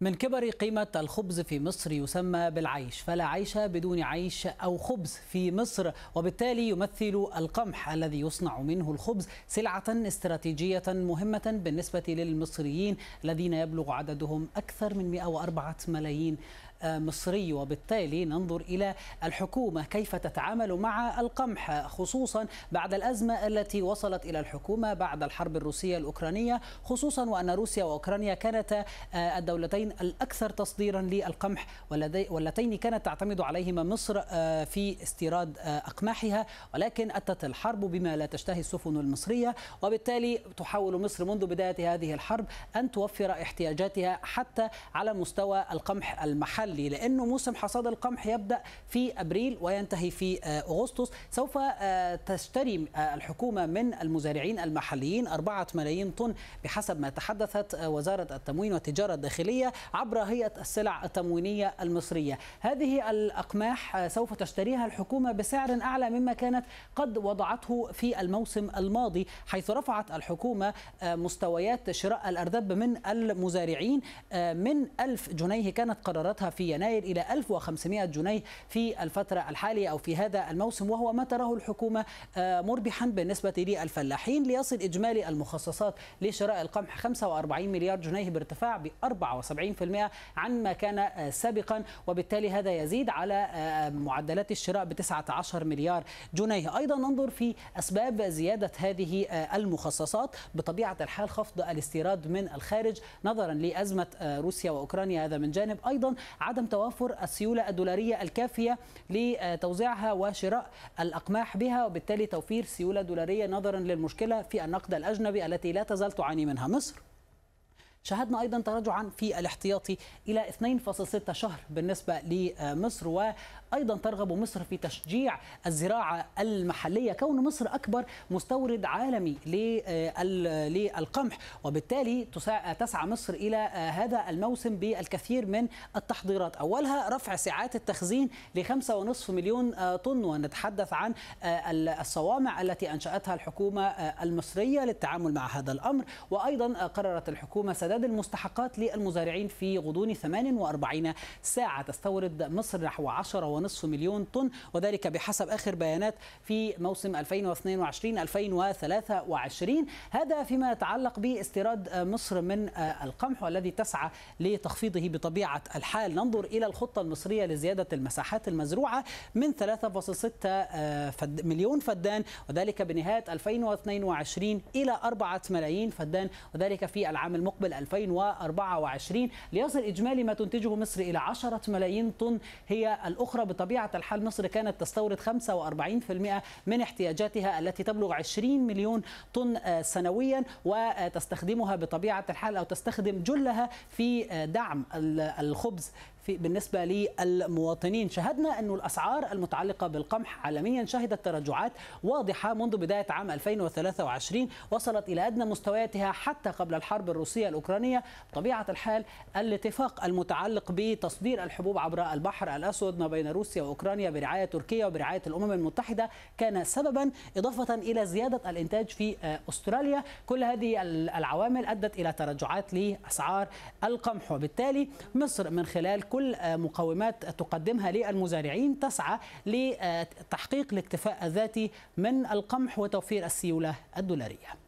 من كبر قيمة الخبز في مصر يسمى بالعيش فلا عيش بدون عيش أو خبز في مصر وبالتالي يمثل القمح الذي يصنع منه الخبز سلعة استراتيجية مهمة بالنسبة للمصريين الذين يبلغ عددهم أكثر من 104 ملايين مصري وبالتالي ننظر إلى الحكومة كيف تتعامل مع القمح خصوصا بعد الأزمة التي وصلت إلى الحكومة بعد الحرب الروسية الأوكرانية خصوصا وأن روسيا وأوكرانيا كانتا آه، الدولتين الأكثر تصديرا للقمح واللتين كانت تعتمد عليهما مصر آه، في استيراد آه، أقماحها ولكن أتت الحرب بما لا تشتهي السفن المصرية وبالتالي تحاول مصر منذ بداية هذه الحرب أن توفر احتياجاتها حتى على مستوى القمح المحلي مخلي لانه موسم حصاد القمح يبدا في ابريل وينتهي في آه، اغسطس سوف آه، تشتري آه، الحكومه من المزارعين المحليين 4 ملايين طن بحسب ما تحدثت وزاره التموين والتجاره الداخليه عبر هيئه السلع التموينيه المصريه هذه الاقماح سوف تشتريها الحكومه بسعر اعلى مما كانت قد وضعته في الموسم الماضي حيث رفعت الحكومه مستويات شراء الاردب من المزارعين من 1000 جنيه كانت قررتها في في يناير إلى 1500 جنيه في الفترة الحالية أو في هذا الموسم وهو ما تراه الحكومة آه، مربحا بالنسبة للفلاحين ليصل إجمالي المخصصات لشراء القمح 45 مليار جنيه بارتفاع ب 74% عن ما كان آه، سابقا وبالتالي هذا يزيد على آه، معدلات الشراء ب 19 مليار جنيه أيضا ننظر في أسباب زيادة هذه المخصصات بطبيعة الحال خفض الاستيراد من الخارج نظرا لأزمة روسيا وأوكرانيا هذا من جانب أيضا عدم توافر السيوله الدولاريه الكافيه لتوزيعها وشراء الاقماح بها وبالتالي توفير سيوله دولاريه نظرا للمشكله في النقد الاجنبي التي لا تزال تعاني منها مصر شهدنا ايضا تراجعا في الاحتياطي الى 2.6 شهر بالنسبه لمصر و أيضا ترغب مصر في تشجيع الزراعة المحلية كون مصر أكبر مستورد عالمي للقمح وبالتالي تسعى مصر إلى آه، هذا الموسم بالكثير من التحضيرات أولها رفع ساعات التخزين لخمسة ونصف مليون آه، طن ونتحدث عن آه، الصوامع التي أنشأتها الحكومة المصرية للتعامل مع هذا الأمر وأيضا قررت الحكومة سداد المستحقات للمزارعين في غضون 48 ساعة تستورد مصر نحو 10 ونصف مليون طن وذلك بحسب آخر بيانات في موسم 2022-2023 هذا فيما يتعلق باستيراد مصر من آه، القمح والذي تسعى لتخفيضه بطبيعة الحال ننظر إلى الخطة المصرية لزيادة المساحات المزروعة من 3.6 آه، مليون فدان وذلك بنهاية 2022 إلى 4 ملايين فدان وذلك في العام المقبل 2024 ليصل إجمالي ما تنتجه مصر إلى 10 ملايين طن هي الأخرى بطبيعة الحال مصر كانت تستورد 45% من احتياجاتها التي تبلغ 20 مليون طن آه، سنويا وتستخدمها بطبيعة الحال أو تستخدم جلها في آه، دعم الخبز في بالنسبة للمواطنين شهدنا أن الأسعار المتعلقة بالقمح عالميا شهدت تراجعات واضحة منذ بداية عام 2023 وصلت إلى أدنى مستوياتها حتى قبل الحرب الروسية الأوكرانية بطبيعة الحال الاتفاق المتعلق بتصدير الحبوب عبر البحر الأسود ما بين روسيا وأوكرانيا برعاية تركيا وبرعاية الأمم المتحدة كان سببا إضافة إلى زيادة الإنتاج في أستراليا كل هذه العوامل أدت إلى تراجعات لأسعار القمح وبالتالي مصر من خلال كل كل آه، مقومات تقدمها للمزارعين تسعى لتحقيق الاكتفاء الذاتي من القمح وتوفير السيوله الدولاريه